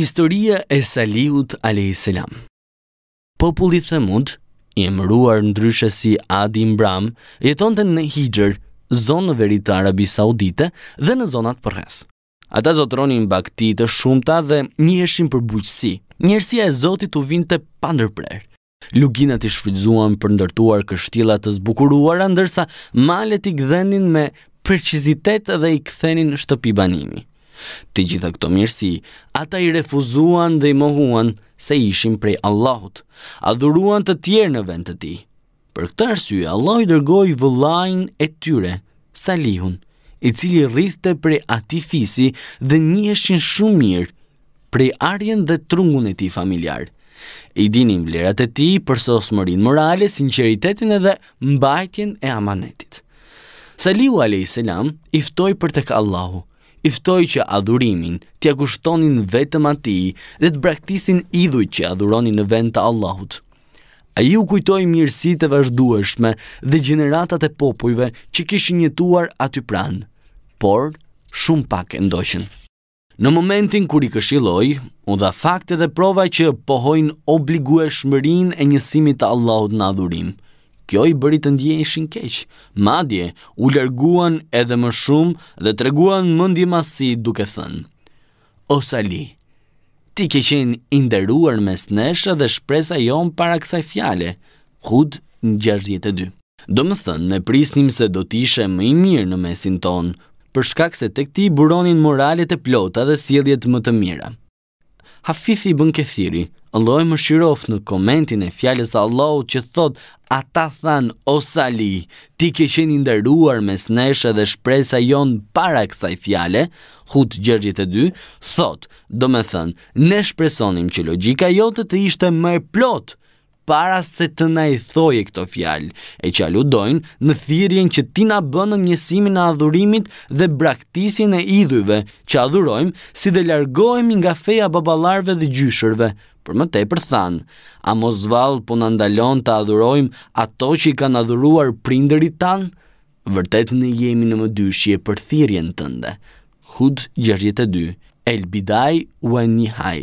Historia e Salihut a.s. Populli Themud, i emruar ndryshe si Adi Mbram, jeton të në Higjër, zonë në verit të Arabi Saudite dhe në zonat përreth. Ata zotronin bakti të shumëta dhe njëshin për buqësi. Njërësia e zotit u vinte pandërprerë. Luginat i shfrydzuan për ndërtuar kështilat të zbukuruara, ndërsa malet i gdhenin me përqizitet dhe i këthenin shtëpi banimi. Të gjitha këto mirësi, ata i refuzuan dhe i mohuan se ishin prej Allahut, adhuruan të tjerë në vend të ti. Për këtë arsye, Allah i dërgoj vëllajnë e tyre, Salihun, i cili rrithte prej ati fisi dhe njëshin shumë mirë prej arjen dhe trungun e ti familjarë. I dinin vlerat e ti për sosmërin morale, sinceritetin edhe mbajtjen e amanetit. Salihu a.s. iftoj për të ka Allahu, iftoj që adhurimin t'ja kushtonin vetëm ati dhe të braktisin idhuj që adhuronin në vend të Allahut. A ju kujtoj mirësitë e vazhdueshme dhe gjeneratat e popujve që kishin njëtuar aty pranë, por shumë pak e ndoqen. Në momentin kur i këshiloj, u dha fakte dhe prova që pohojnë obligueshmërinë e njësimit të Allahut në adhurim kjo i bëri të ndjeheshin keq. Madje u larguan edhe më shumë dhe treguan mendje madhsi duke thënë: O Sali, ti ke qenë i nderuar mes nesh dhe shpresa jon para kësaj fiale. Hud 62. Do më thënë, ne prisnim se do t'ishe më i mirë në mesin tonë, për shkak se tek ti buronin moralet e plota dhe sjeljet më të mira. Hafithi bën kethiri, thiri, Allah më shirof në komentin e fjales Allahut që thot, ata than, o Sali, ti ke qeni ndërruar mes sneshe dhe shpresa jon para kësaj fjale, hut gjërgjit e dy, thot, do me thënë, ne shpresonim që logika jote të ishte më e plot, para se të na i thoje këto fjalë, e që aludojnë në thirjen që ti na bënë njësimin e adhurimit dhe braktisin e idhujve që adhurojmë si dhe largohemi nga feja babalarve dhe gjyshërve, për më te për than, a mos val po në ndalon të adhurojmë ato që i kanë adhuruar prinderit tanë? Vërtet në jemi në më dyshje për thirjen tënde. Hud 62, El Bidaj u e një haj.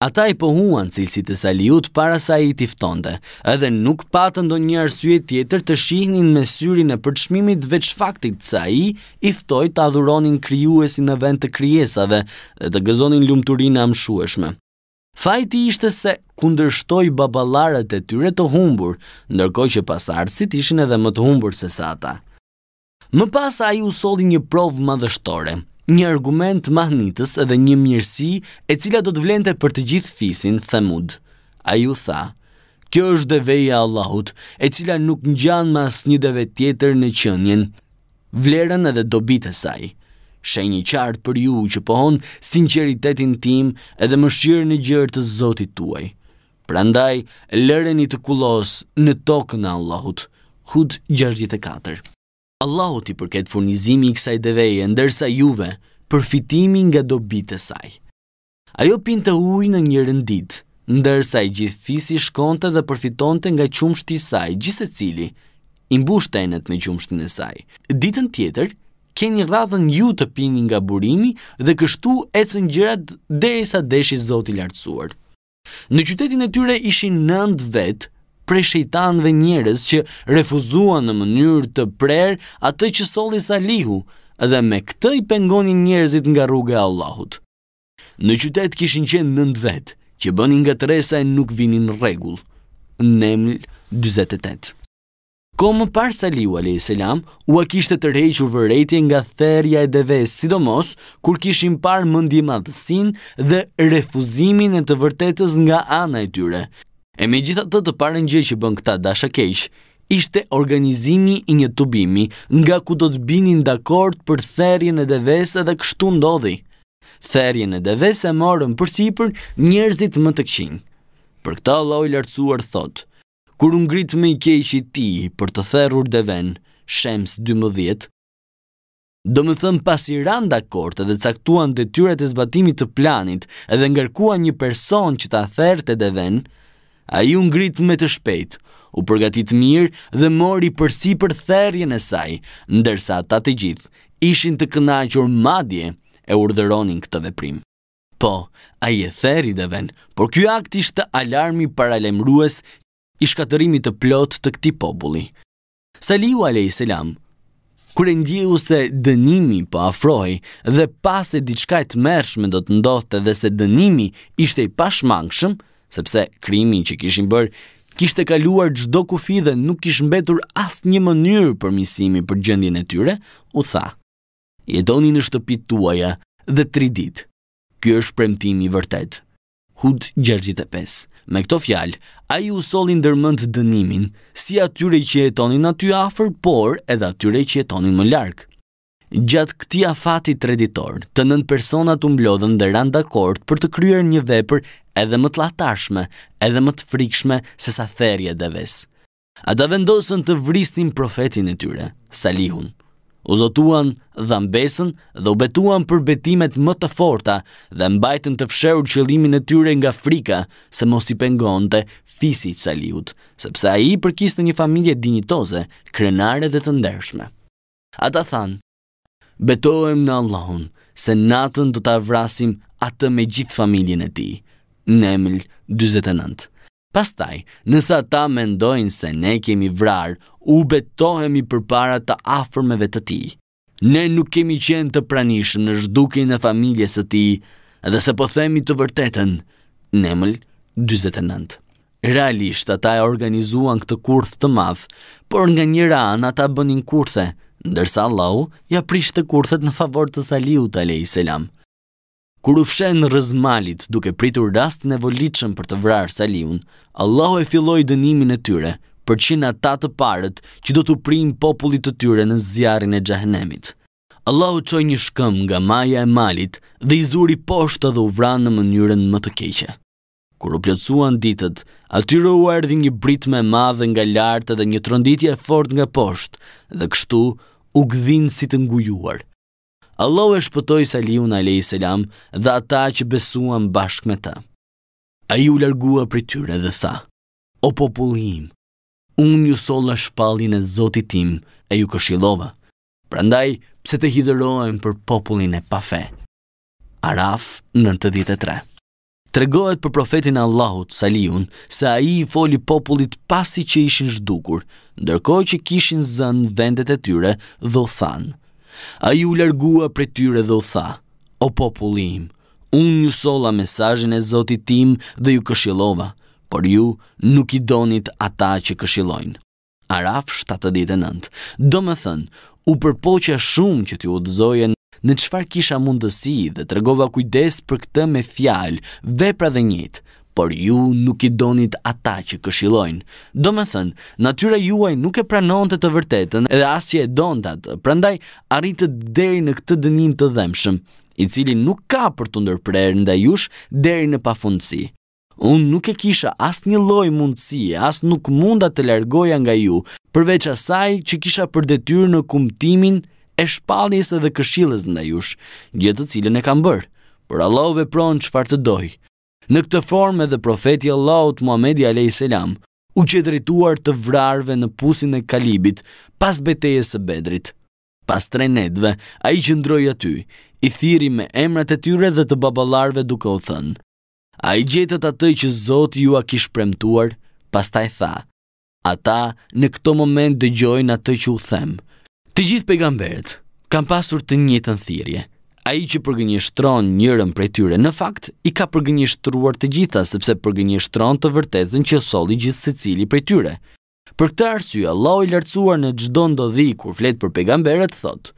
Ata i pohuan cilësit e saliut para sa i tiftonde, edhe nuk patë ndo një arsye tjetër të shihnin me syrin e përçmimit veç faktit sa i iftoj të adhuronin kryuesi në vend të kryesave dhe të gëzonin lumëturin e amshueshme. Fajti ishte se kundërshtoi baballarët e tyre të humbur, ndërkohë që pasardhësit ishin edhe më të humbur se sa ata. Më pas ai u solli një provë madhështore, një argument mahnitës dhe një mirësi e cila do të vlente për të gjithë fisin Themud. Ai u tha: "Kjo është deveja e Allahut, e cila nuk ngjan me asnjë deve tjetër në qenien, vlerën edhe dobitën e saj." shenjë qartë për ju që pohon sinceritetin tim edhe mëshirë në gjërë të zotit tuaj. Prandaj, lëreni të kulos në tokë në Allahut, hud 64. Allahut i përket furnizimi i kësaj dheveje, ndërsa juve, përfitimi nga dobit e saj. Ajo pinë të uj në një rëndit, ndërsa i gjithë fisi shkonte dhe përfitonte nga qumshti saj, gjithë cili, shtenet me qumshtin e saj. Ditën tjetër, keni radhën ju të pini nga burimi dhe kështu ecën gjërat derisa deshi Zoti i lartësuar. Në qytetin e tyre ishin nënd vet prej shejtanëve njerëz që refuzuan në mënyrë të prerë atë që solli Salihu dhe me këtë i pengonin njerëzit nga rruga e Allahut. Në qytet kishin qenë nënd vet që bënin nga resa e nuk vinin në rregull. Neml 48 Ko më parë Saliu a.s. u a kishtë të rejqë u vërrejti nga therja e dheves, sidomos, kur kishin parë mëndje madhësin dhe refuzimin e të vërtetës nga ana e tyre. E me gjitha të të parën gjë që bën këta dasha keqë, ishte organizimi i një tubimi nga ku do të binin dakord për therjen e dheves edhe kështu ndodhi. Therjen e dheves e morën për njerëzit më të këqinë. Për këta loj lartësuar thotë, kur ungrit me i keqi ti për të therur dhe ven, shems 12, do më thëmë pas i randa korte dhe caktuan dhe tyret e zbatimit të planit edhe ngërkua një person që ta therë të dhe ven, a ju ngrit me të shpejt, u përgatit mirë dhe mori përsi për therjen e saj, ndërsa ta të gjithë ishin të kënaqur madje e urdhëronin këtë veprim. Po, a i e dhe ven, por kjo akt ishte alarmi paralemrues i shkatërimit të plot të këti populli. Saliu a.s. e ndjehu se dënimi po afroj dhe pas e diçka e të mershme do të ndodhte dhe se dënimi ishte i pashmangshëm, sepse krimi që kishin bërë kishte kaluar gjdo kufi dhe nuk kishë mbetur as një mënyrë për misimi për gjendjen e tyre, u tha, jetoni në shtëpit tuaja dhe tri dit. Kjo është premtimi vërtet. Hud 65 Me këto fjalë, ai u solli ndërmend dënimin, si atyre që jetonin aty afër, por edhe atyre që jetonin më larg. Gjatë këtij afati tradtor, të nënt personat u mblodhën dhe ran dakord për të kryer një vepër edhe më të llatashme, edhe më të frikshme se sa therrja e devës. Ata vendosën të vrisnin profetin e tyre, Salihun, u zotuan dhambesën dhe u betuan për betimet më të forta dhe mbajtën të fshehur qëllimin e tyre nga frika se mos i pengonte fisit Saliut, sepse ai i përkiste një familje dinjitoze, krenare dhe të ndershme. Ata than: Betohem në Allahun se natën do ta vrasim atë me gjithë familjen e tij. Neml 49 Pastaj, nësa ta mendojnë se ne kemi vrarë, u betohemi për para të afrmeve të ti. Ne nuk kemi qenë të pranishë në zhduke në familje së ti, dhe se po themi të vërtetën, nemëll 29. Realisht, ata e organizuan këtë kurth të madh, por nga njëra anë ata bënin kurthe, ndërsa Allahu ja prishte kurthet në favor të Saliut alayhis salam. Kur u fshe në rëzmalit duke pritur rast në volitëshëm për të vrarë Saliun, Allahu e filloj dënimin e tyre për qina ta të parët që do të prim popullit të tyre në zjarin e gjahenemit. Allahu qoj një shkëm nga maja e malit dhe i zuri poshtë dhe u vranë në mënyrën më të keqe. Kur u plëcuan ditët, atyre u erdi një brit me madhe nga lartë dhe një tronditje e fort nga poshtë dhe kështu u gdhinë si të ngujuarë. Allah e shpëtoi Salihun A.S. dhe ata që besuan bashkë me të. Ai u largua prej tyre dhe sa. O popullim, unë ju solla shpallin e Zotit tim, e ju këshillova. Prandaj pse të hidhrojmë për popullin e pafe? Araf 93. Tregohet për profetin Allahut Salihun se ai i foli popullit pasi që ishin zhdukur, ndërkohë që kishin zënë vendet e tyre, thanë. A ju largua për tyre dhe u tha, o popullim, unë ju sola mesajin e zotit tim dhe ju këshilova, por ju nuk i donit ata që këshilojnë. Araf 79, do me thënë, u përpoqja shumë që t'ju udhëzojen në qëfar kisha mundësi dhe të regova kujdes për këtë me fjalë, vepra dhe njitë, por ju nuk i donit ata që këshilojnë. Do me thënë, natyra juaj nuk e pranon të të vërtetën edhe asje e dondat, prandaj arritët deri në këtë dënim të dhemshëm, i cili nuk ka për të ndërprerë nda jush deri në pafundësi. Unë nuk e kisha asë një loj mundësi, asë nuk munda të largoja nga ju, përveç asaj që kisha për detyrë në kumtimin e shpalljes edhe këshilës nda jush, gjithë të cilën e kam bërë, për Allah u vepron që farë të dojë, Në këtë formë edhe profeti Allahut Muhamedi a.s. u që të vrarve në pusin e kalibit pas beteje së bedrit. Pas tre nedve, a i që aty, i thiri me emrat e tyre dhe të babalarve duke o thënë. A i gjetët atë që Zotë ju a kishë premtuar, pas ta i tha. Ata në këto moment dëgjojnë atë që u themë. Të gjithë pegamberet, kam pasur të njëtën thirje. A i që përgënjështron njërën prej tyre në fakt, i ka përgënjështruar të gjitha, sepse përgënjështron të vërtetën që soli gjithë se cili prej tyre. Për këtë arsye, Allah i lartësuar në gjdo ndodhi kur flet për pegamberet, thot,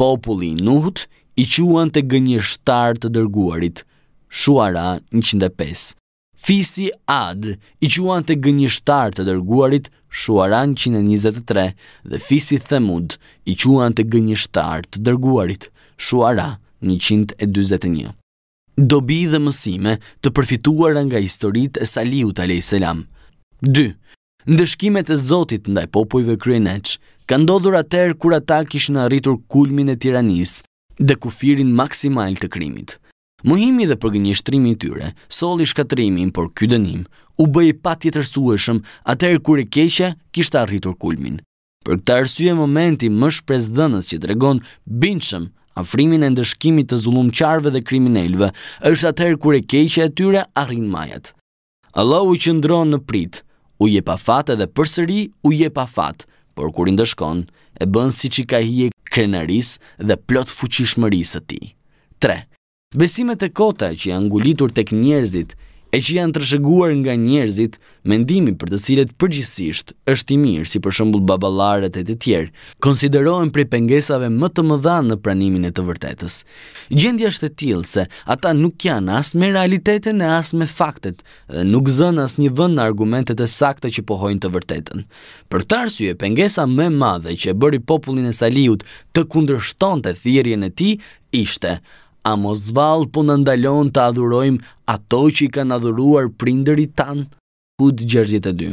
populli nuhut i quan të gënjështar të dërguarit, shuara 105. Fisi ad i quan të gënjështar të dërguarit, shuara 123. Dhe fisi themud i quan të gënjështar të dërguarit, shuara 123. 121. Dobi dhe mësime të përfituar nga historit e Saliut a.s. 2. Ndëshkimet e Zotit ndaj popujve kryeneq, ka ndodhur atër kur ata kishën arritur kulmin e tiranis dhe kufirin maksimal të krimit. Muhimi dhe përgënjështrimi tyre, soli i shkatrimin, por kydenim dënim, u bëj pa tjetërsueshëm atër kur e keqja kishtë arritur kulmin. Për këta arsye momenti më shprezdënës që dregon binqëm afrimin e ndëshkimit të zulumqarve dhe kriminelve, është atëherë kure keqe e tyre arrin majet. Allahu që ndronë në prit, u je pa fat edhe për sëri u je pa fat, por kur i ndëshkon, e bënë si që ka hije e krenaris dhe plot fuqishmërisë të ti. 3. Besimet e kota që janë ngulitur tek njerëzit, e që janë të rëshëguar nga njerëzit, mendimi për të cilet përgjësisht është i mirë, si për shumbull babalaret e të tjerë, konsiderohen prej pengesave më të mëdha në pranimin e të vërtetës. Gjendja është e tilë se ata nuk janë as me realitetin e as me faktet, dhe nuk zënë as një vënd në argumentet e sakta që pohojnë të vërtetën. Për të arsye, pengesa me madhe që e bëri popullin e saliut të kundrështon të thirjen e ti, ishte, a mos val po në ndalon të adhurojmë ato që i kanë adhuruar prinderit tanë, hud gjërgjit e dy.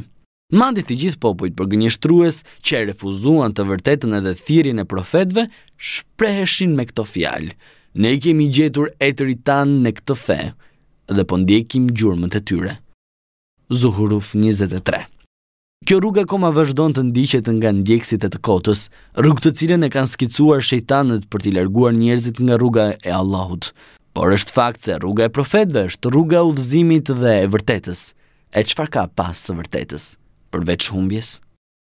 Mandit i gjithë popojt për gënjështrues që e refuzuan të vërtetën edhe thirin e profetve, shpreheshin me këto fjalë. Ne i kemi gjetur e të në këtë fe, dhe po ndjekim gjurëmët e tyre. Zuhuruf 23 Kjo rrugë akoma vazhdon të ndiqet nga ndjekësit e të kotës, rrugë të cilën e kanë skicuar shejtanët për t'i larguar njerëzit nga rruga e Allahut. Por është fakt se rruga e profetëve është rruga e udhëzimit dhe e vërtetës. E çfarë ka pas së vërtetës? Përveç humbjes